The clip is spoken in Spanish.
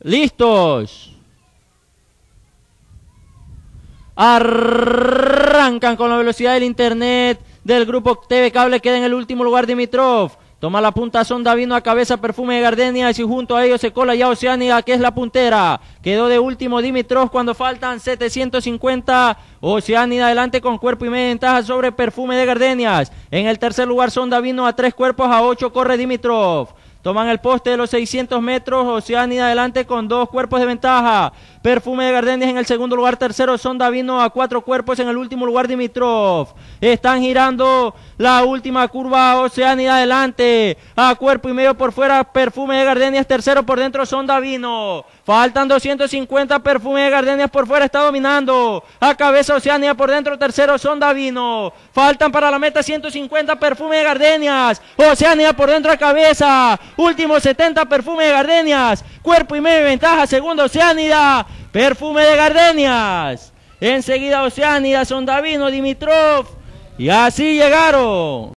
¿Listos? Arrancan con la velocidad del internet del grupo TV Cable. Queda en el último lugar Dimitrov. Toma la punta Sonda, vino a cabeza Perfume de Gardenia y junto a ellos se cola ya Oceánica, que es la puntera. Quedó de último Dimitrov cuando faltan 750. Oceánica adelante con cuerpo y media ventaja sobre Perfume de Gardenias. En el tercer lugar Sonda vino a tres cuerpos, a ocho corre Dimitrov. Toman el poste de los 600 metros. Oceania adelante con dos cuerpos de ventaja. Perfume de Gardenias en el segundo lugar. Tercero son Davino a cuatro cuerpos. En el último lugar Dimitrov. Están girando la última curva. Oceania adelante. A cuerpo y medio por fuera. Perfume de Gardenias. Tercero por dentro son Davino. Faltan 250. Perfume de Gardenias por fuera. Está dominando. A cabeza Oceania por dentro. Tercero son Davino. Faltan para la meta 150. Perfume de Gardenias. Oceania por dentro a cabeza. Último 70 perfume de gardenias. Cuerpo y medio ventaja. Segundo Oceánida. Perfume de gardenias. Enseguida Oceánida, Sondavino, Dimitrov. Y así llegaron.